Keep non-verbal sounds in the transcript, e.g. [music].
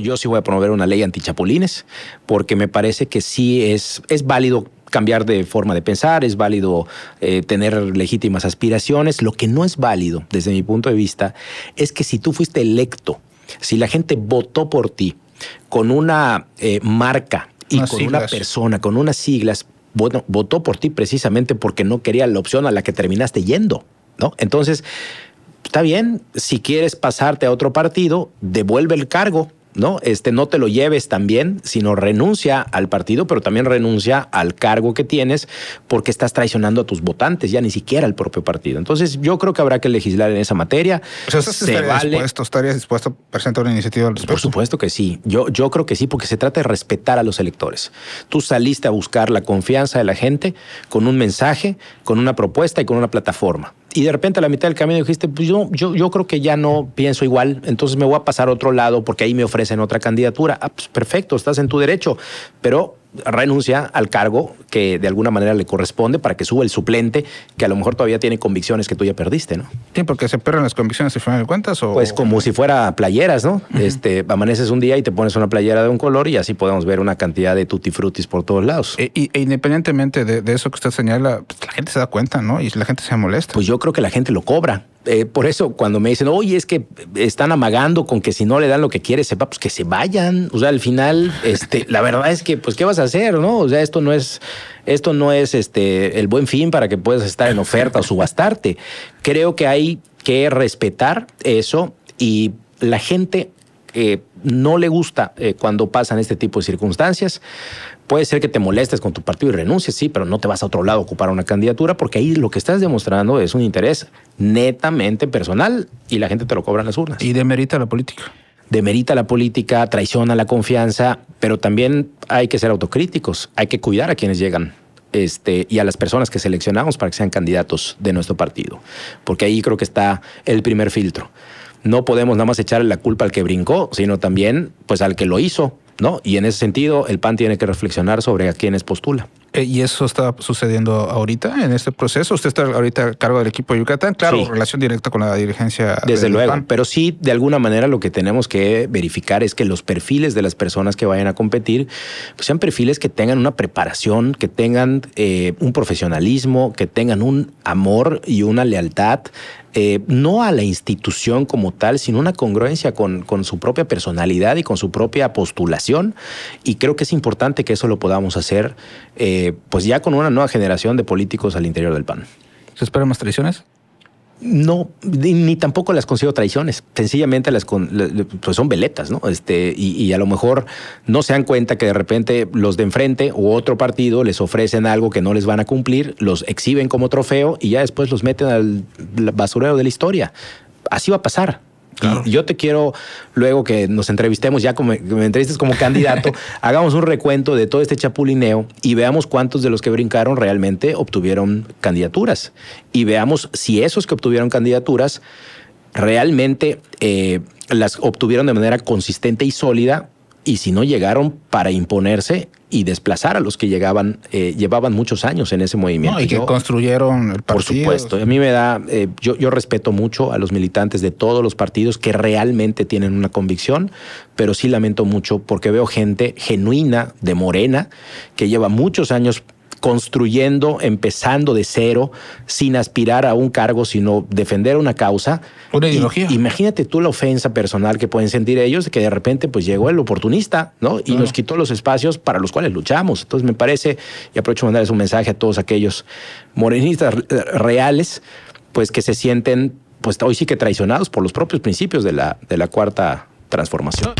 Yo sí voy a promover una ley antichapulines porque me parece que sí es, es válido cambiar de forma de pensar, es válido eh, tener legítimas aspiraciones. Lo que no es válido, desde mi punto de vista, es que si tú fuiste electo, si la gente votó por ti con una eh, marca y con una persona, con unas siglas, bueno, votó por ti precisamente porque no quería la opción a la que terminaste yendo, ¿no? Entonces, está bien, si quieres pasarte a otro partido, devuelve el cargo, ¿no? Este, no te lo lleves también, sino renuncia al partido, pero también renuncia al cargo que tienes porque estás traicionando a tus votantes, ya ni siquiera al propio partido. Entonces, yo creo que habrá que legislar en esa materia. O dispuesto, ¿Estarías dispuesto a presentar una iniciativa al respecto? Por supuesto que sí. Yo, yo creo que sí, porque se trata de respetar a los electores. Tú saliste a buscar la confianza de la gente con un mensaje, con una propuesta y con una plataforma y de repente a la mitad del camino dijiste, pues yo, yo, yo creo que ya no pienso igual, entonces me voy a pasar a otro lado porque ahí me ofrecen otra candidatura. Ah, pues perfecto, estás en tu derecho, pero renuncia al cargo que de alguna manera le corresponde para que suba el suplente que a lo mejor todavía tiene convicciones que tú ya perdiste, ¿no? Sí, porque se pierden las convicciones al final de cuentas o... Pues como si fuera playeras, ¿no? Este, amaneces un día y te pones una playera de un color y así podemos ver una cantidad de tutti frutis por todos lados. E, e independientemente de, eso que usted señala, pues, la gente se da cuenta, ¿no? Y la gente se molesta. Pues yo creo que la gente lo cobra. Eh, por eso cuando me dicen, oye, es que están amagando con que si no le dan lo que quiere, sepa, pues que se vayan. O sea, al final, [laughs] este, la verdad es que, pues, ¿qué vas a hacer? ¿No? O sea, esto no es, esto no es este el buen fin para que puedas estar en oferta o subastarte. Creo que hay que respetar eso y la gente eh, no le gusta eh, cuando pasan este tipo de circunstancias. Puede ser que te molestes con tu partido y renuncies, sí, pero no te vas a otro lado a ocupar una candidatura porque ahí lo que estás demostrando es un interés netamente personal y la gente te lo cobra en las urnas. Y demerita la política demerita la política, traiciona la confianza, pero también hay que ser autocríticos, hay que cuidar a quienes llegan. Este, y a las personas que seleccionamos para que sean candidatos de nuestro partido, porque ahí creo que está el primer filtro no podemos nada más echarle la culpa al que brincó, sino también pues al que lo hizo, ¿no? Y en ese sentido el PAN tiene que reflexionar sobre a quiénes postula. Eh, y eso está sucediendo ahorita en este proceso. Usted está ahorita a cargo del equipo de Yucatán, claro, relación directa con la dirigencia. Desde luego, pero sí, de alguna manera lo que tenemos que verificar es que los perfiles de las personas que vayan a competir pues, sean perfiles que tengan una preparación, que tengan eh, un profesionalismo, que tengan un amor y una lealtad eh, no a la institución como tal, sino una congruencia con, con, su propia personalidad y con su propia postulación. Y creo que es importante que eso lo podamos hacer pues ya con una nueva generación de políticos al interior del PAN. ¿Se esperan más traiciones? No, ni tampoco las consigo traiciones. Sencillamente las pues son veletas, ¿no? Este, y, y, a lo mejor no se dan cuenta que de repente los de enfrente u otro partido les ofrecen algo que no les van a cumplir, los exhiben como trofeo y ya después los meten al basurero de la historia. Así va a pasar. Yo te quiero, luego que nos entrevistemos, ya como, que me entrevistes como candidato, [laughs] hagamos un recuento de todo este chapulineo y veamos cuántos de los que brincaron realmente obtuvieron candidaturas. Y veamos si esos que obtuvieron candidaturas realmente eh, las obtuvieron de manera consistente y sólida y si no llegaron para imponerse y desplazar a los que llegaban, eh, llevaban muchos años en ese movimiento. y que construyeron el partido. Por supuesto. A mí me da, eh, yo, yo respeto mucho a los militantes de todos los partidos que realmente tienen una convicción, pero sí lamento mucho porque veo gente genuina de Morena que lleva muchos años construyendo, empezando de cero, sin aspirar a un cargo, sino defender una causa. Una ideología. imagínate tú la ofensa personal que pueden sentir ellos de que de repente pues llegó el oportunista, ¿no? Y nos quitó los espacios para los cuales luchamos. Entonces me parece, y aprovecho mandarles un mensaje a todos aquellos morenistas reales, pues que se sienten, pues hoy sí que traicionados por los propios principios de la, de la cuarta transformación.